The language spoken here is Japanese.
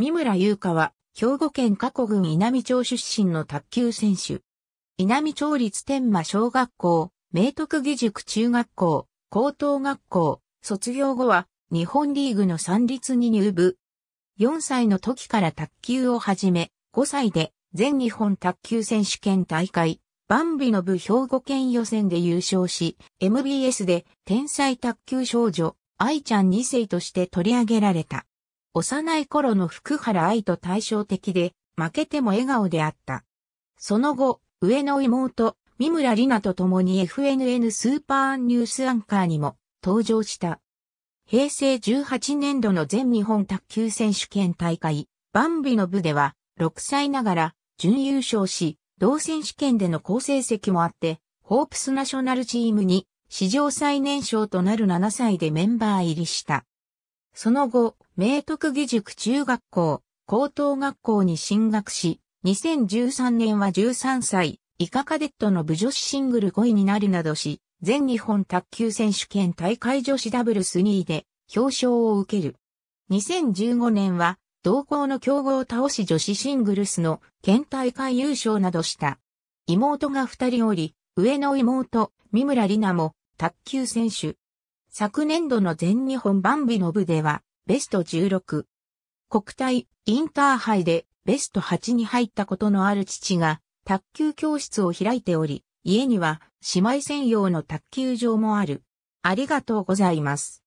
三村優香は、兵庫県加古郡稲美町出身の卓球選手。稲美町立天馬小学校、明徳義塾中学校、高等学校、卒業後は、日本リーグの三立に入部。4歳の時から卓球を始め、5歳で全日本卓球選手権大会、バンビの部兵庫県予選で優勝し、MBS で天才卓球少女、愛ちゃん2世として取り上げられた。幼い頃の福原愛と対照的で、負けても笑顔であった。その後、上の妹、三村里奈と共に FNN スーパーニュースアンカーにも登場した。平成18年度の全日本卓球選手権大会、バンビの部では、6歳ながら準優勝し、同選手権での好成績もあって、ホープスナショナルチームに史上最年少となる7歳でメンバー入りした。その後、明徳義塾中学校、高等学校に進学し、2013年は13歳、イカカデットの部女子シングル5位になるなどし、全日本卓球選手権大会女子ダブルス2位で表彰を受ける。2015年は、同校の強豪倒し女子シングルスの県大会優勝などした。妹が2人おり、上の妹、三村里奈も卓球選手、昨年度の全日本バンビの部では、ベスト16。国体、インターハイでベスト8に入ったことのある父が、卓球教室を開いており、家には姉妹専用の卓球場もある。ありがとうございます。